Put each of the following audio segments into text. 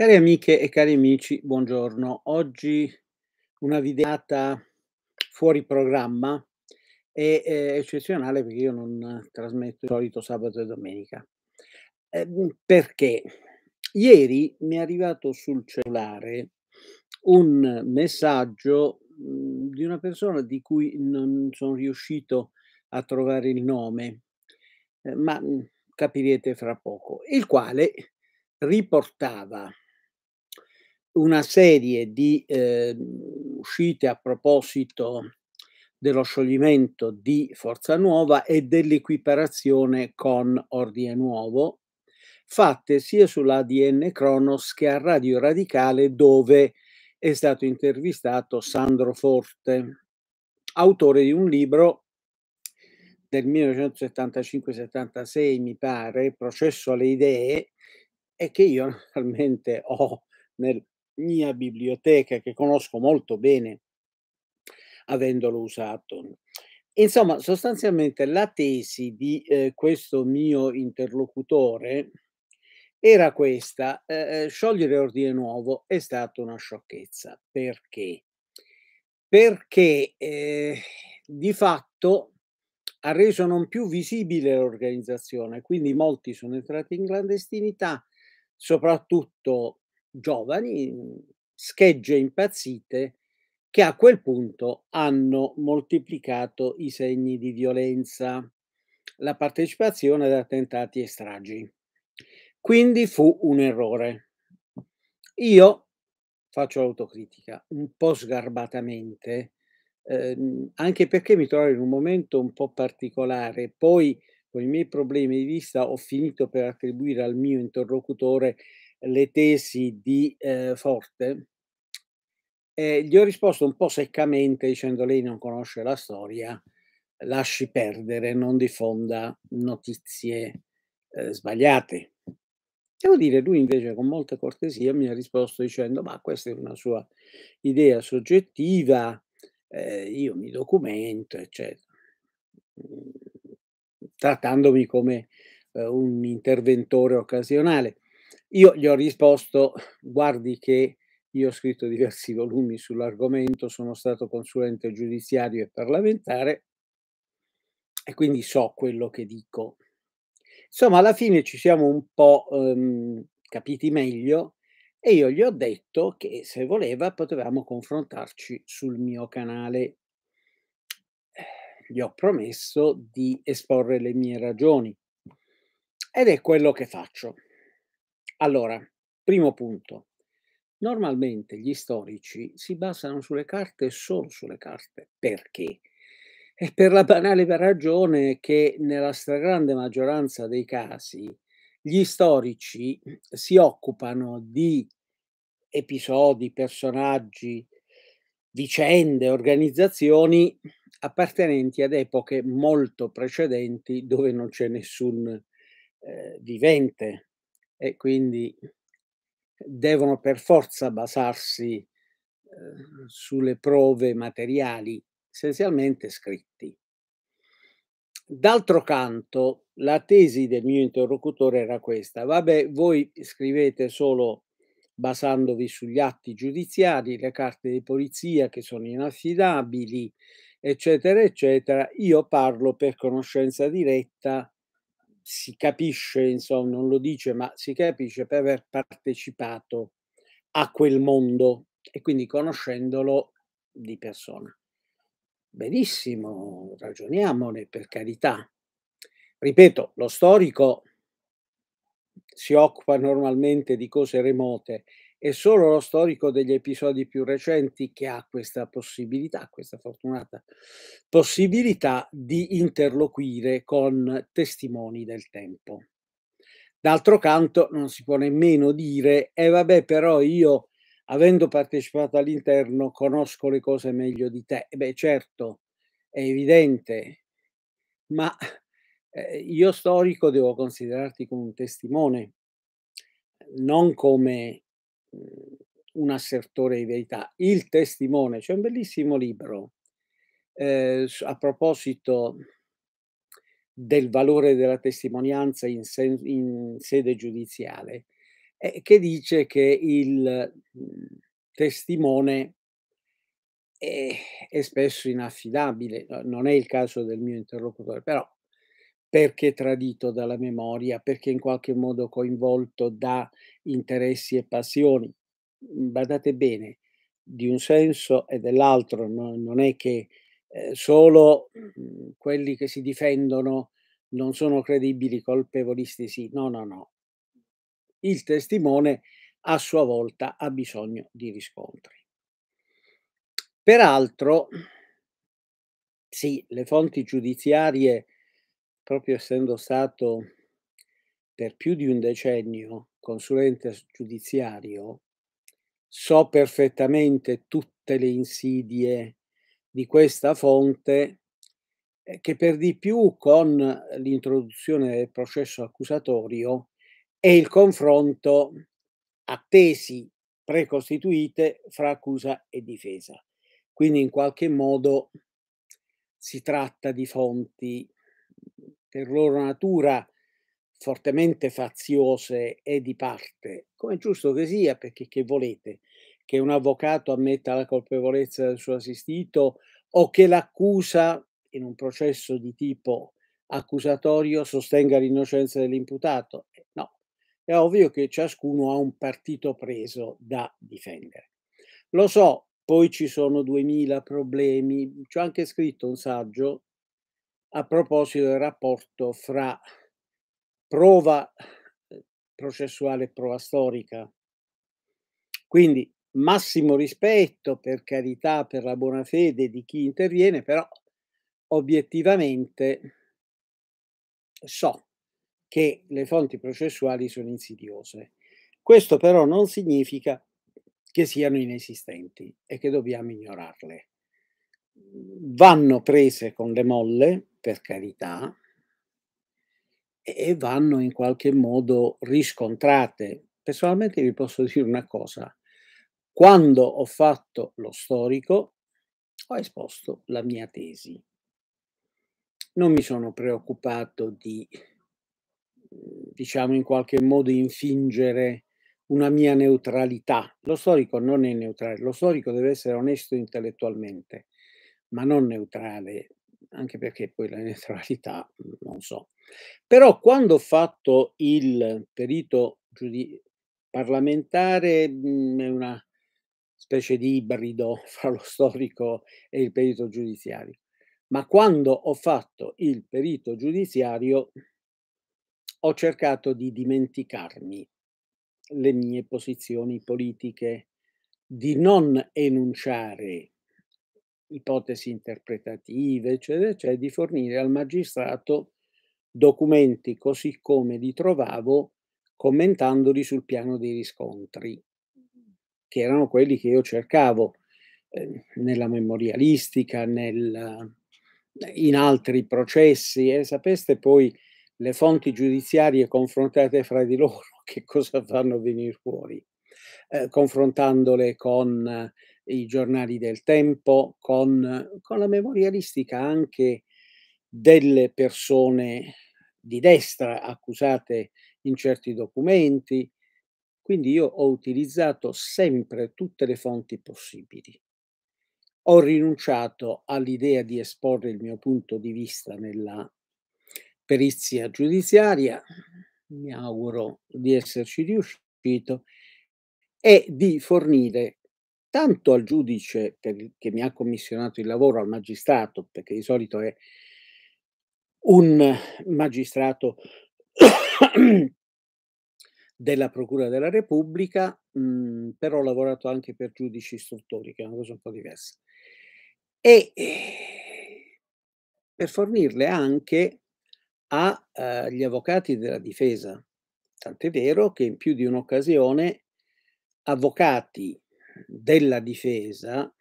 Cari amiche e cari amici, buongiorno. Oggi una videata fuori programma è, eh, eccezionale perché io non trasmetto il solito sabato e domenica. Ehm, perché? Ieri mi è arrivato sul cellulare un messaggio mm, di una persona di cui non sono riuscito a trovare il nome, eh, ma mm, capirete fra poco, il quale riportava una serie di eh, uscite a proposito dello scioglimento di Forza Nuova e dell'equiparazione con Ordine Nuovo, fatte sia sull'ADN Cronos che a Radio Radicale dove è stato intervistato Sandro Forte, autore di un libro del 1975-76, mi pare, Processo alle idee, e che io naturalmente ho nel mia biblioteca che conosco molto bene avendolo usato. Insomma, sostanzialmente la tesi di eh, questo mio interlocutore era questa, eh, eh, sciogliere ordine nuovo è stata una sciocchezza. Perché? Perché eh, di fatto ha reso non più visibile l'organizzazione, quindi molti sono entrati in clandestinità, soprattutto giovani, schegge impazzite che a quel punto hanno moltiplicato i segni di violenza, la partecipazione ad attentati e stragi. Quindi fu un errore. Io faccio l'autocritica un po' sgarbatamente, eh, anche perché mi trovo in un momento un po' particolare. Poi, con i miei problemi di vista, ho finito per attribuire al mio interlocutore le tesi di eh, Forte, eh, gli ho risposto un po' seccamente dicendo lei non conosce la storia, lasci perdere, non diffonda notizie eh, sbagliate. Devo dire, lui invece con molta cortesia mi ha risposto dicendo ma questa è una sua idea soggettiva, eh, io mi documento, eccetera mm, trattandomi come eh, un interventore occasionale. Io gli ho risposto, guardi che io ho scritto diversi volumi sull'argomento, sono stato consulente giudiziario e parlamentare e quindi so quello che dico. Insomma, alla fine ci siamo un po' ehm, capiti meglio e io gli ho detto che se voleva potevamo confrontarci sul mio canale. Gli ho promesso di esporre le mie ragioni ed è quello che faccio. Allora, primo punto. Normalmente gli storici si basano sulle carte e solo sulle carte. Perché? E per la banale ragione che nella stragrande maggioranza dei casi gli storici si occupano di episodi, personaggi, vicende, organizzazioni appartenenti ad epoche molto precedenti dove non c'è nessun eh, vivente e quindi devono per forza basarsi eh, sulle prove materiali, essenzialmente scritti. D'altro canto, la tesi del mio interlocutore era questa, vabbè, voi scrivete solo basandovi sugli atti giudiziari, le carte di polizia che sono inaffidabili, eccetera, eccetera, io parlo per conoscenza diretta si capisce, insomma, non lo dice, ma si capisce per aver partecipato a quel mondo e quindi conoscendolo di persona. Benissimo, ragioniamone per carità. Ripeto, lo storico si occupa normalmente di cose remote è solo lo storico degli episodi più recenti che ha questa possibilità, questa fortunata possibilità di interloquire con testimoni del tempo. D'altro canto non si può nemmeno dire, e eh vabbè però io avendo partecipato all'interno conosco le cose meglio di te. Eh, beh certo, è evidente, ma eh, io storico devo considerarti come un testimone, non come Uhm, un assertore di verità. Il testimone, c'è un bellissimo libro eh, a proposito del valore della testimonianza in, sen- in sede giudiziale, eh, che dice che il mhmm, testimone è, eh, è spesso inaffidabile, non è il caso del mio interlocutore, però perché tradito dalla memoria, perché in qualche modo coinvolto da interessi e passioni. Mhmm, badate bene, di un senso e dell'altro, no? non è che eh, solo mhmm, quelli che si difendono non sono credibili, colpevolisti sì, no, no, no. Il testimone a sua volta ha bisogno di riscontri. Peraltro, sì, le fonti giudiziarie proprio essendo stato per più di un decennio consulente giudiziario, so perfettamente tutte le insidie di questa fonte eh, che per di più con l'introduzione del processo accusatorio è il confronto a tesi precostituite fra accusa e difesa. Quindi in qualche modo si tratta di fonti per loro natura fortemente faziose e di parte, come è giusto che sia, perché che volete che un avvocato ammetta la colpevolezza del suo assistito o che l'accusa in un processo di tipo accusatorio sostenga l'innocenza dell'imputato? Eh, no, è ovvio che ciascuno ha un partito preso da difendere. Lo so, poi ci sono duemila problemi, ci ho anche scritto un saggio a proposito del rapporto fra prova eh, processuale e prova storica. Quindi massimo rispetto per carità, per la buona fede di chi interviene, però obiettivamente so che le fonti processuali sono insidiose. Questo però non significa che siano inesistenti e che dobbiamo ignorarle. Vanno prese con le molle, per carità, e vanno in qualche modo riscontrate. Personalmente vi posso dire una cosa, quando ho fatto lo storico ho esposto la mia tesi. Non mi sono preoccupato di, diciamo in qualche modo, infingere una mia neutralità. Lo storico non è neutrale, lo storico deve essere onesto intellettualmente, ma non neutrale anche perché poi la neutralità mhmm, non so. Però quando ho fatto il perito giudi- parlamentare mh, mhmm, è una specie di ibrido fra lo storico e il perito giudiziario. Ma quando ho fatto il perito giudiziario ho cercato di dimenticarmi le mie posizioni politiche, di non enunciare ipotesi interpretative, eccetera, eccetera, cioè di fornire al magistrato documenti così come li trovavo commentandoli sul piano dei riscontri, che erano quelli che io cercavo eh, nella memorialistica, nel, in altri processi. E eh, sapeste poi le fonti giudiziarie confrontate fra di loro che cosa fanno venire fuori, eh, confrontandole con i giornali del tempo, con, con la memorialistica anche delle persone di destra accusate in certi documenti. Quindi io ho utilizzato sempre tutte le fonti possibili. Ho rinunciato all'idea di esporre il mio punto di vista nella perizia giudiziaria, mi auguro di esserci riuscito, e di fornire tanto al giudice per, che mi ha commissionato il lavoro, al magistrato, perché di solito è un magistrato della Procura della Repubblica, mh, mhmm, però ho lavorato anche per giudici istruttori, che è una cosa un po' diversa. E eh, per fornirle anche agli eh, avvocati della difesa. Tant'è vero che in più di un'occasione avvocati della difesa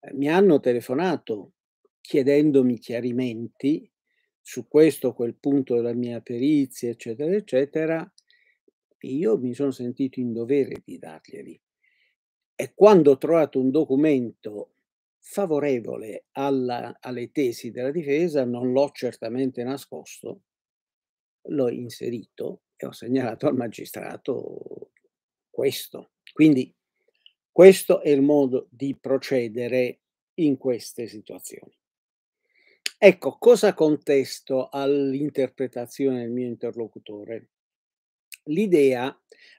eh, mi hanno telefonato chiedendomi chiarimenti su questo o quel punto della mia perizia, eccetera, eccetera, io mi sono sentito in dovere di darglieli. E quando ho trovato un documento favorevole alla, alle tesi della difesa, non l'ho certamente nascosto, l'ho inserito e ho segnalato al magistrato questo. Quindi questo è il modo di procedere in queste situazioni. Ecco, cosa contesto all'interpretazione del mio interlocutore? L'idea,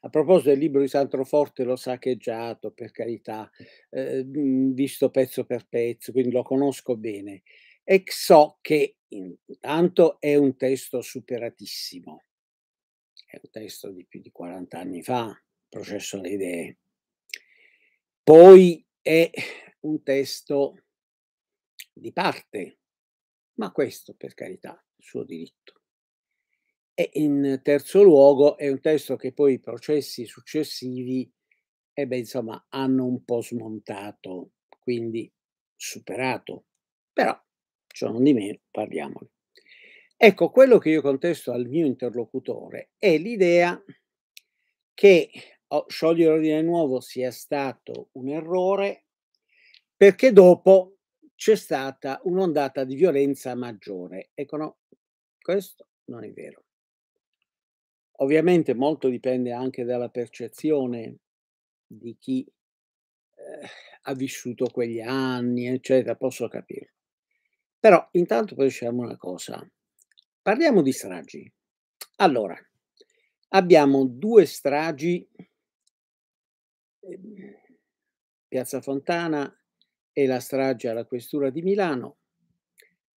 a proposito del libro di Santroforte, l'ho saccheggiato per carità, eh, visto pezzo per pezzo, quindi lo conosco bene e so che intanto è un testo superatissimo, è un testo di più di 40 anni fa, processo alle idee, poi è un testo di parte, ma questo per carità, suo diritto. E in terzo luogo è un testo che poi i processi successivi eh beh, insomma, hanno un po' smontato, quindi superato, però ciò non di meno parliamone. Ecco, quello che io contesto al mio interlocutore è l'idea che Oh, sciogliere l'ordine nuovo sia stato un errore perché dopo c'è stata un'ondata di violenza maggiore. Ecco, no, questo non è vero. Ovviamente molto dipende anche dalla percezione di chi eh, ha vissuto quegli anni, eccetera, posso capirlo. Però intanto diciamo una cosa. Parliamo di stragi. Allora, abbiamo due stragi Ehm, Piazza Fontana e la strage alla Questura di Milano,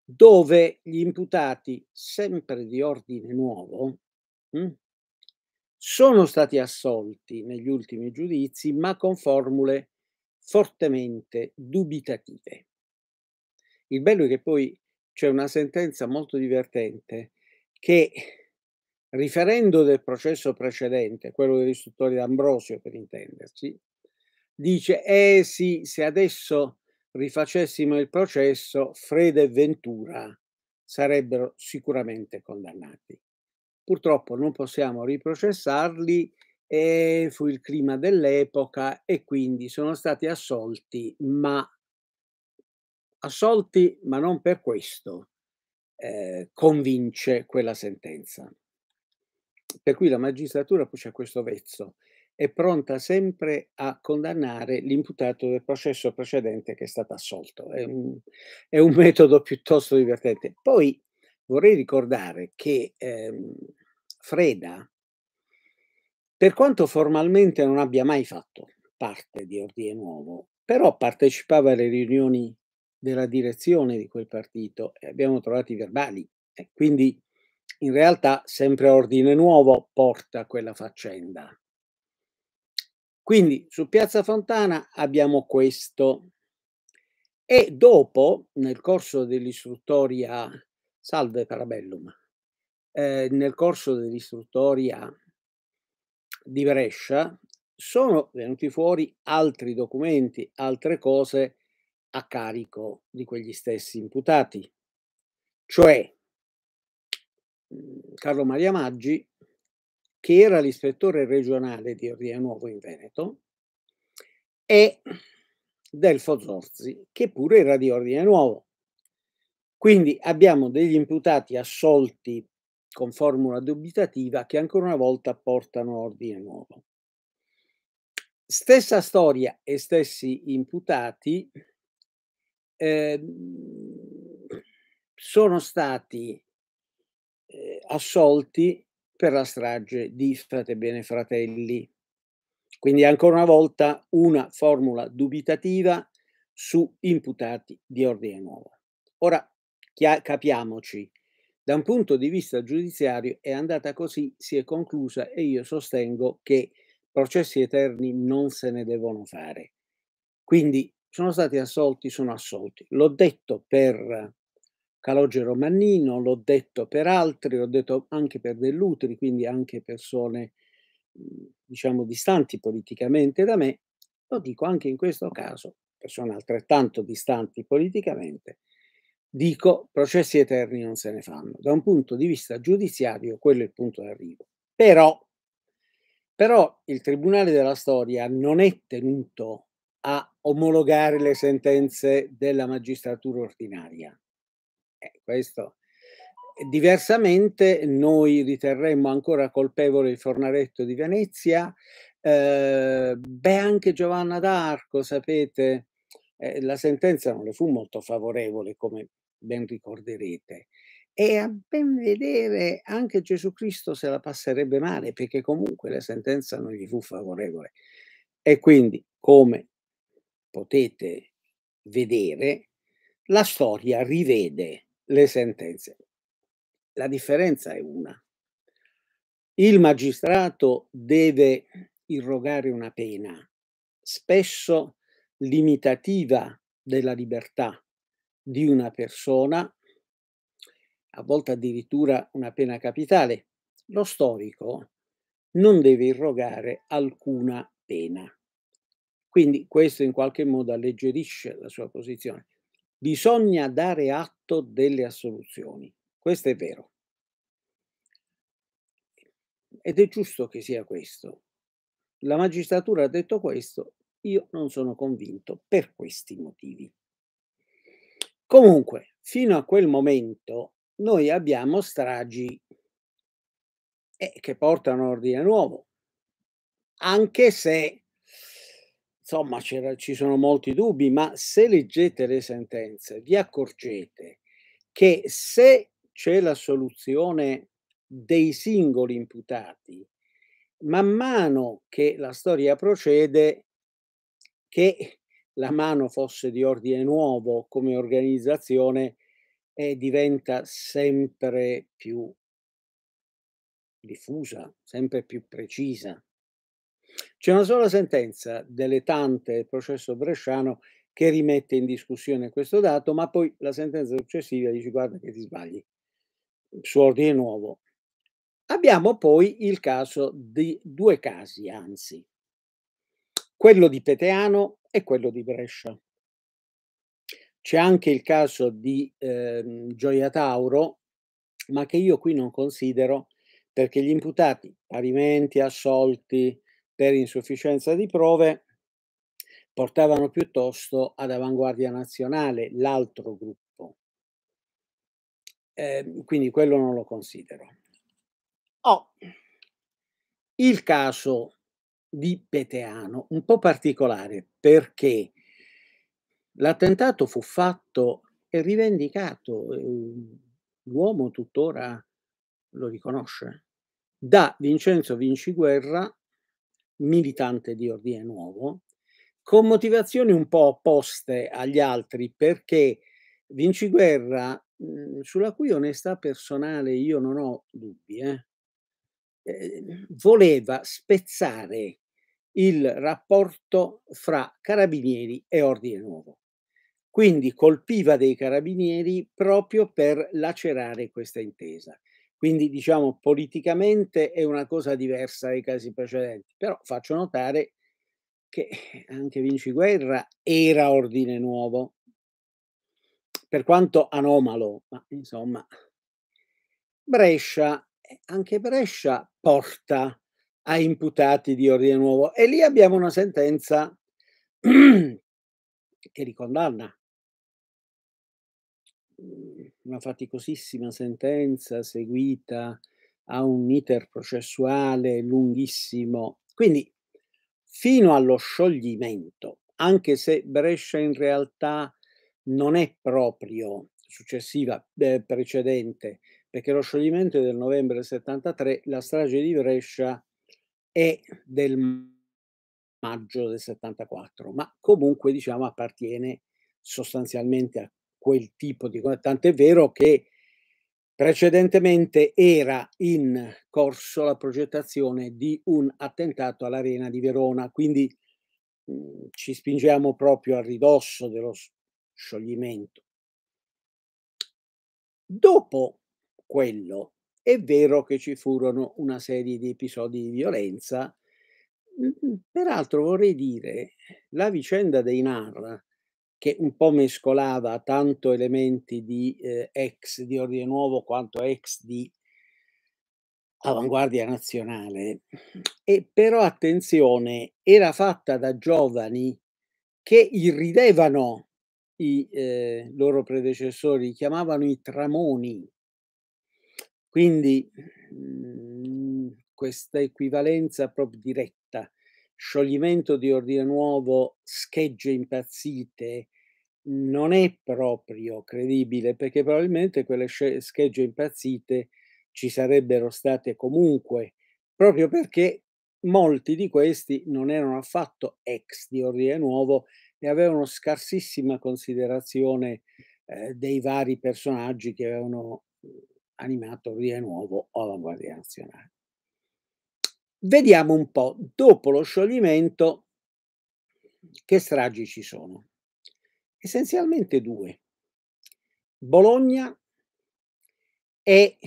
dove gli imputati, sempre di ordine nuovo, hm, sono stati assolti negli ultimi giudizi, ma con formule fortemente dubitative. Il bello è che poi c'è una sentenza molto divertente che riferendo del processo precedente, quello degli istruttori d'Ambrosio per intenderci, dice, eh sì, se adesso rifacessimo il processo, Freda e Ventura sarebbero sicuramente condannati. Purtroppo non possiamo riprocessarli e fu il clima dell'epoca e quindi sono stati assolti, ma assolti, ma non per questo eh, convince quella sentenza. Per cui la magistratura poi c'è questo vezzo, è pronta sempre a condannare l'imputato del processo precedente che è stato assolto. È un, è un metodo piuttosto divertente. Poi vorrei ricordare che ehm, Freda, per quanto formalmente non abbia mai fatto parte di Ordine Nuovo, però partecipava alle riunioni della direzione di quel partito e abbiamo trovato i verbali. E quindi in realtà sempre Ordine Nuovo porta quella faccenda. Quindi su Piazza Fontana abbiamo questo e dopo, nel corso dell'istruttoria, salve Parabellum, eh, nel corso dell'istruttoria di Brescia sono venuti fuori altri documenti, altre cose a carico di quegli stessi imputati. Cioè, Mhmm, Carlo Maria Maggi, che era l'ispettore regionale di Ordine Nuovo in Veneto, e Delfo Zorzi, che pure era di Ordine Nuovo. Quindi abbiamo degli imputati assolti con formula dubitativa che ancora una volta portano Ordine Nuovo. Stessa storia e stessi imputati eh, sono stati eh, assolti per la strage di Frate Bene Fratelli. Quindi ancora una volta una formula dubitativa su imputati di ordine nuovo. Ora capiamoci, da un punto di vista giudiziario è andata così, si è conclusa e io sostengo che processi eterni non se ne devono fare. Quindi sono stati assolti, sono assolti. L'ho detto per Calogero Mannino, l'ho detto per altri, l'ho detto anche per Dell'Utri, quindi anche persone mhmm, diciamo distanti politicamente da me, lo dico anche in questo caso, persone altrettanto distanti politicamente, dico processi eterni non se ne fanno. Da un punto di vista giudiziario quello è il punto d'arrivo. Però, però il Tribunale della Storia non è tenuto a omologare le sentenze della magistratura ordinaria. Eh, questo. Diversamente noi riterremmo ancora colpevole il Fornaretto di Venezia, eh, beh anche Giovanna d'Arco, sapete, eh, la sentenza non le fu molto favorevole, come ben ricorderete. E a ben vedere anche Gesù Cristo se la passerebbe male, perché comunque la sentenza non gli fu favorevole. E quindi, come potete vedere, la storia rivede le sentenze. La differenza è una. Il magistrato deve irrogare una pena, spesso limitativa della libertà di una persona, a volte addirittura una pena capitale. Lo storico non deve irrogare alcuna pena. Quindi questo in qualche modo alleggerisce la sua posizione bisogna dare atto delle assoluzioni. Questo è vero. Ed è giusto che sia questo. La magistratura ha detto questo, io non sono convinto per questi motivi. Comunque, fino a quel momento noi abbiamo stragi eh, che portano ordine nuovo, anche se insomma ci sono molti dubbi, ma se leggete le sentenze vi accorgete che se c'è la soluzione dei singoli imputati, man mano che la storia procede, che la mano fosse di ordine nuovo come organizzazione, eh, diventa sempre più diffusa, sempre più precisa. C'è una sola sentenza delle tante del processo bresciano che rimette in discussione questo dato, ma poi la sentenza successiva dice guarda che ti sbagli, su ordine nuovo. Abbiamo poi il caso di due casi, anzi, quello di Peteano e quello di Brescia. C'è anche il caso di eh, Gioia Tauro, ma che io qui non considero perché gli imputati, parimenti assolti, per insufficienza di prove portavano piuttosto ad Avanguardia Nazionale, l'altro gruppo. Eh, quindi quello non lo considero. Oh, il caso di Peteano, un po' particolare perché l'attentato fu fatto e rivendicato, eh, l'uomo tuttora lo riconosce, da Vincenzo Vinciguerra militante di Ordine Nuovo, con motivazioni un po' opposte agli altri, perché Vinciguerra, mhmm, sulla cui onestà personale io non ho dubbi, eh, ehm, voleva spezzare il rapporto fra carabinieri e ordine nuovo. Quindi colpiva dei carabinieri proprio per lacerare questa intesa. Quindi diciamo politicamente è una cosa diversa dai casi precedenti, però faccio notare che anche Vinci Guerra era ordine nuovo, per quanto anomalo, ma insomma Brescia, eh, anche Brescia porta a imputati di ordine nuovo e lì abbiamo una sentenza che ricondanna una faticosissima sentenza seguita a un iter processuale lunghissimo. Quindi fino allo scioglimento, anche se Brescia in realtà non è proprio successiva, eh, precedente, perché lo scioglimento è del novembre del 73, la strage di Brescia è del maggio del 74, ma comunque diciamo appartiene sostanzialmente a quel tipo di... Tant'è vero che precedentemente era in corso la progettazione di un attentato all'Arena di Verona, quindi mh, mm, ci spingiamo proprio a ridosso dello scioglimento. Dopo quello è vero che ci furono una serie di episodi di violenza. Mm, mm, peraltro vorrei dire, la vicenda dei NAR che un po' mescolava tanto elementi di eh, ex di Ordine Nuovo quanto ex di avanguardia nazionale. E però attenzione, era fatta da giovani che irridevano i eh, loro predecessori, li chiamavano i tramoni. Quindi mh, mm, questa equivalenza proprio diretta scioglimento di ordine nuovo, schegge impazzite, non è proprio credibile perché probabilmente quelle schegge impazzite ci sarebbero state comunque, proprio perché molti di questi non erano affatto ex di ordine nuovo e avevano scarsissima considerazione eh, dei vari personaggi che avevano eh, animato ordine nuovo o la Guardia nazionale. Vediamo un po' dopo lo scioglimento che stragi ci sono. Essenzialmente due. Bologna e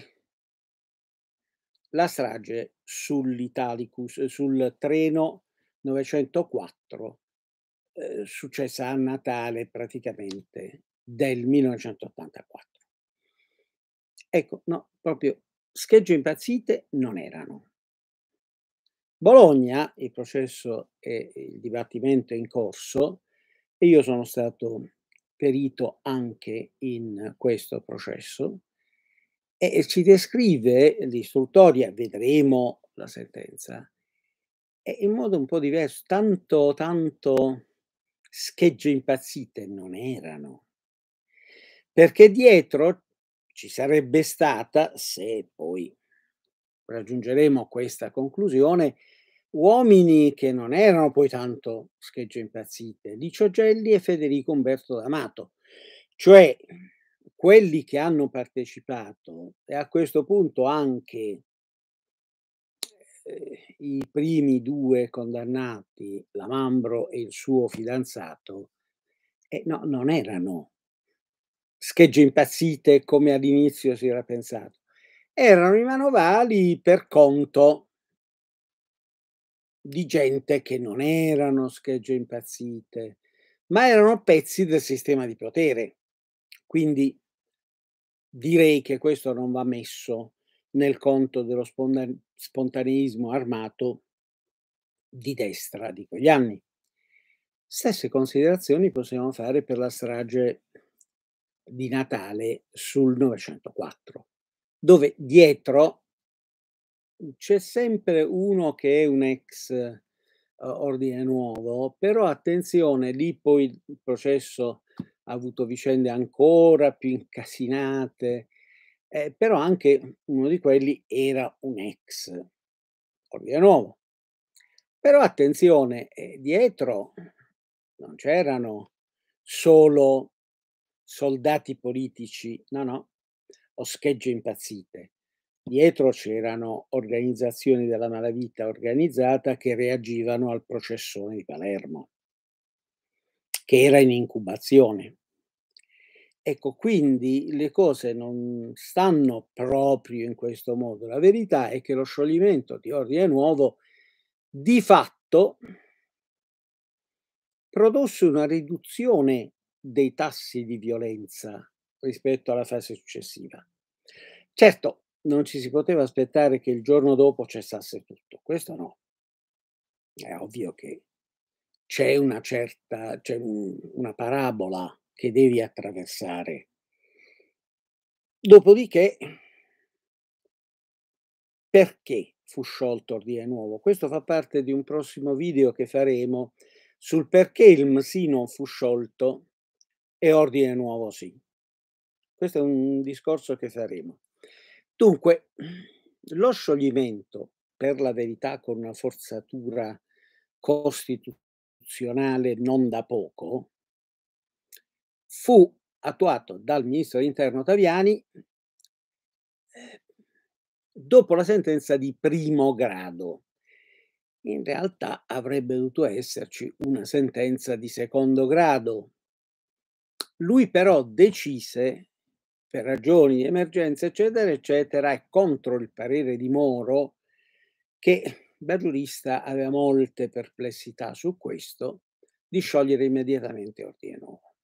la strage sull'Italicus, sul treno 904 eh, successa a Natale praticamente del 1984. Ecco, no, proprio schegge impazzite non erano. Bologna, il processo e il dibattimento è in corso e io sono stato perito anche in questo processo e ci descrive l'istruttoria, vedremo la sentenza, in modo un po' diverso, tanto, tanto schegge impazzite non erano, perché dietro ci sarebbe stata, se poi raggiungeremo questa conclusione, uomini che non erano poi tanto schegge impazzite, Licio Gelli e Federico Umberto D'Amato, cioè quelli che hanno partecipato e a questo punto anche eh, i primi due condannati, la Mambro e il suo fidanzato, eh, no, non erano schegge impazzite come all'inizio si era pensato, erano i manovali per conto di gente che non erano schegge impazzite, ma erano pezzi del sistema di potere. Quindi direi che questo non va messo nel conto dello spontaneismo armato di destra di quegli anni. Stesse considerazioni possiamo fare per la strage di Natale sul 904, dove dietro c'è sempre uno che è un ex eh, ordine nuovo, però attenzione, lì poi il processo ha avuto vicende ancora più incasinate, eh, però anche uno di quelli era un ex ordine nuovo. Però attenzione, eh, dietro non c'erano solo soldati politici, no, no, o schegge impazzite Dietro c'erano organizzazioni della malavita organizzata che reagivano al processone di Palermo, che era in incubazione. Ecco, quindi le cose non stanno proprio in questo modo. La verità è che lo scioglimento di Ordine Nuovo di fatto produsse una riduzione dei tassi di violenza rispetto alla fase successiva. Certo, non ci si poteva aspettare che il giorno dopo cessasse tutto. Questo no. È ovvio che c'è una certa, c'è un, una parabola che devi attraversare. Dopodiché, perché fu sciolto Ordine Nuovo? Questo fa parte di un prossimo video che faremo sul perché il Msino fu sciolto e Ordine Nuovo sì. Questo è un discorso che faremo. Dunque, lo scioglimento, per la verità con una forzatura costituzionale non da poco, fu attuato dal ministro dell'interno Taviani eh, dopo la sentenza di primo grado. In realtà avrebbe dovuto esserci una sentenza di secondo grado. Lui però decise per ragioni di emergenza, eccetera, eccetera, e contro il parere di Moro, che da giurista aveva molte perplessità su questo, di sciogliere immediatamente Ordine Nuovo.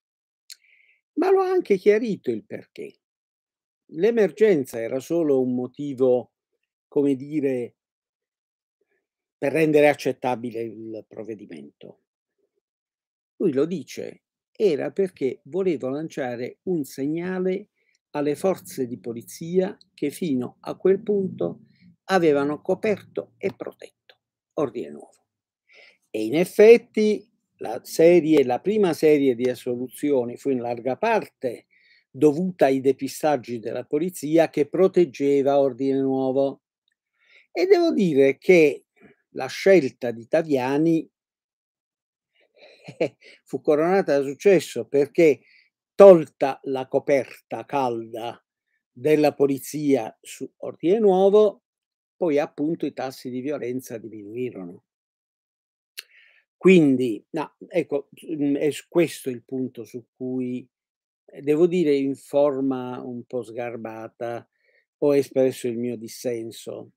Ma lo ha anche chiarito il perché. L'emergenza era solo un motivo, come dire, per rendere accettabile il provvedimento. Lui lo dice, era perché volevo lanciare un segnale alle forze di polizia che fino a quel punto avevano coperto e protetto Ordine Nuovo. E in effetti la, serie, la prima serie di assoluzioni fu in larga parte dovuta ai depistaggi della polizia che proteggeva Ordine Nuovo. E devo dire che la scelta di Taviani eh, fu coronata da successo perché tolta la coperta calda della polizia su ordine nuovo, poi appunto i tassi di violenza diminuirono. Quindi, no, ecco, mhmm, è questo il punto su cui, eh, devo dire in forma un po' sgarbata, ho espresso il mio dissenso.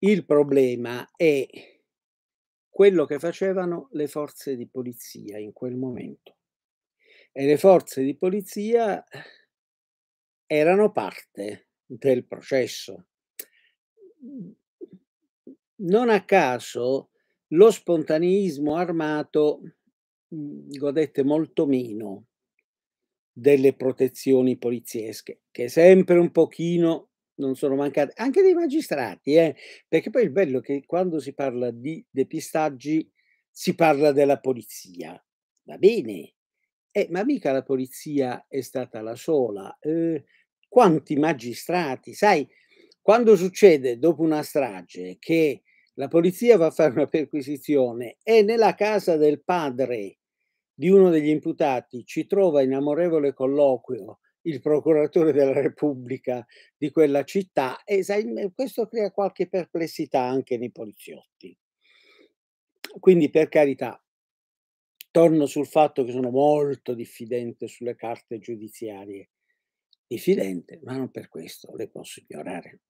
Il problema è quello che facevano le forze di polizia in quel momento e le forze di polizia erano parte del processo. Non a caso lo spontaneismo armato mhmm, godette molto meno delle protezioni poliziesche, che sempre un pochino non sono mancate, anche dei magistrati, eh? perché poi il bello è che quando si parla di depistaggi si parla della polizia, va bene, eh, ma mica la polizia è stata la sola. Eh, quanti magistrati, sai, quando succede dopo una strage che la polizia va a fare una perquisizione e nella casa del padre di uno degli imputati ci trova in amorevole colloquio il procuratore della Repubblica di quella città e sai, questo crea qualche perplessità anche nei poliziotti. Quindi per carità, torno sul fatto che sono molto diffidente sulle carte giudiziarie. Diffidente, ma non per questo le posso ignorare.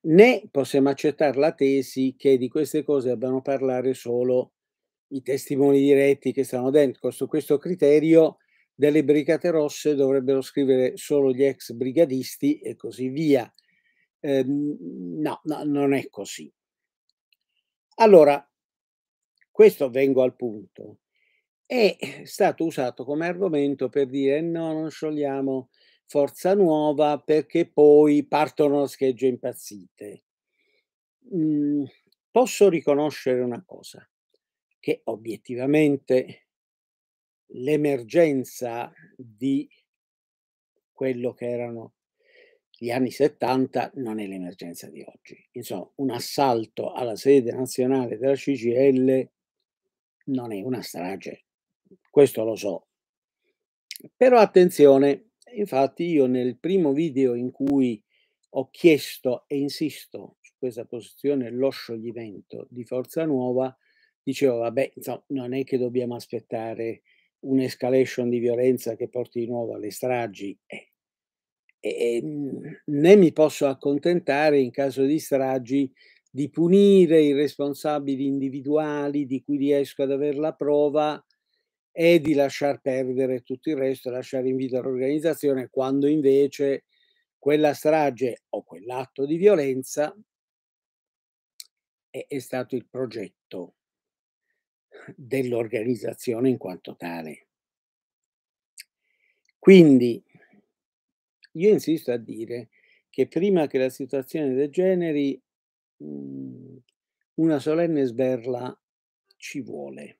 Né possiamo accettare la tesi che di queste cose debbano parlare solo i testimoni diretti che stanno dentro. Su questo criterio delle Brigate Rosse dovrebbero scrivere solo gli ex brigadisti e così via. Eh, no, no, non è così. Allora, questo vengo al punto. È stato usato come argomento per dire no, non sciogliamo Forza Nuova perché poi partono schegge impazzite. Mm, posso riconoscere una cosa, che obiettivamente l'emergenza di quello che erano gli anni 70 non è l'emergenza di oggi. Insomma, un assalto alla sede nazionale della CGL non è una strage, questo lo so. Però attenzione, infatti io nel primo video in cui ho chiesto e insisto su questa posizione lo scioglimento di Forza Nuova, dicevo vabbè, insomma, non è che dobbiamo aspettare un'escalation di violenza che porti di nuovo alle stragi, eh, eh, né mi posso accontentare in caso di stragi di punire i responsabili individuali di cui riesco ad avere la prova e di lasciar perdere tutto il resto, lasciare in vita l'organizzazione, quando invece quella strage o quell'atto di violenza è, è stato il progetto dell'organizzazione in quanto tale. Quindi io insisto a dire che prima che la situazione degeneri una solenne sberla ci vuole.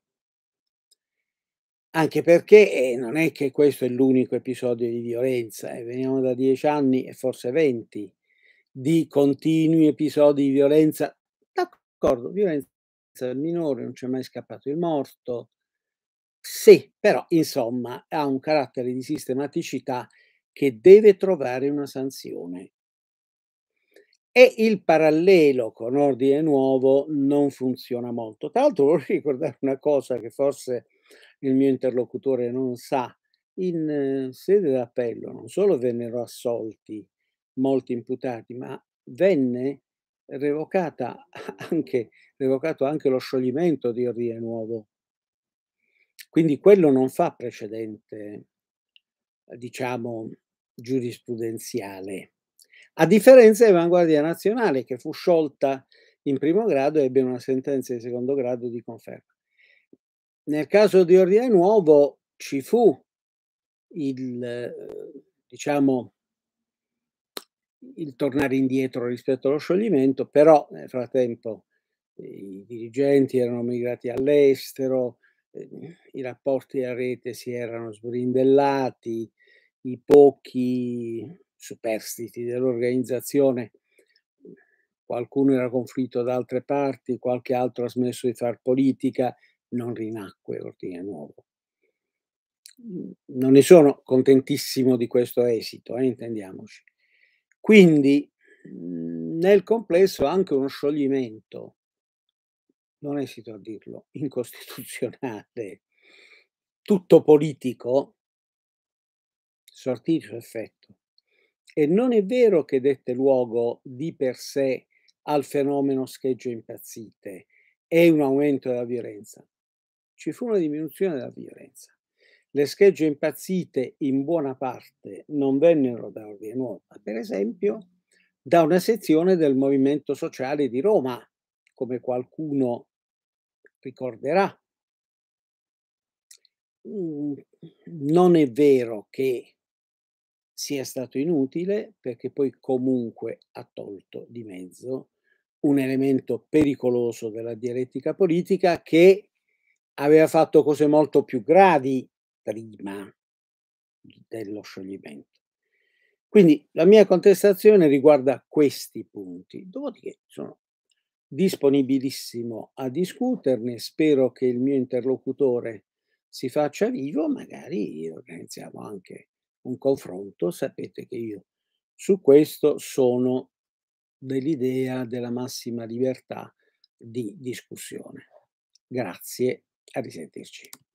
Anche perché eh, non è che questo è l'unico episodio di violenza, e eh, veniamo da dieci anni e forse venti di continui episodi di violenza. D'accordo, violenza del minore, non c'è mai scappato il morto. Sì, però insomma ha un carattere di sistematicità che deve trovare una sanzione e il parallelo con Ordine Nuovo non funziona molto. Tra l'altro vorrei ricordare una cosa che forse il mio interlocutore non sa. In eh, sede d'appello non solo vennero assolti molti imputati, ma venne revocata anche, revocato anche lo scioglimento di Ordine Nuovo. Quindi quello non fa precedente, diciamo, giurisprudenziale a differenza di Vanguardia Nazionale che fu sciolta in primo grado e ebbe una sentenza di secondo grado di conferma. Nel caso di Ordine Nuovo ci fu il, diciamo, il tornare indietro rispetto allo scioglimento, però nel frattempo i dirigenti erano migrati all'estero, eh, i rapporti a rete si erano sbrindellati, i pochi superstiti dell'organizzazione. Qualcuno era conflitto da altre parti, qualche altro ha smesso di far politica, non rinacque l'ordine Nuovo. Non ne sono contentissimo di questo esito, eh, intendiamoci. Quindi mhmm, nel complesso anche uno scioglimento, non esito a dirlo, incostituzionale, tutto politico, sortito effetto. E non è vero che dette luogo di per sé al fenomeno schegge impazzite e un aumento della violenza. Ci fu una diminuzione della violenza. Le schegge impazzite in buona parte non vennero da Ordine Nuova, per esempio da una sezione del Movimento Sociale di Roma, come qualcuno ricorderà. Mm, non è vero che sia stato inutile perché poi comunque ha tolto di mezzo un elemento pericoloso della dialettica politica che aveva fatto cose molto più gravi prima dello scioglimento. Quindi la mia contestazione riguarda questi punti, dopodiché sono disponibilissimo a discuterne, spero che il mio interlocutore si faccia vivo, magari organizziamo anche un confronto, sapete che io su questo sono dell'idea della massima libertà di discussione. Grazie, a risentirci.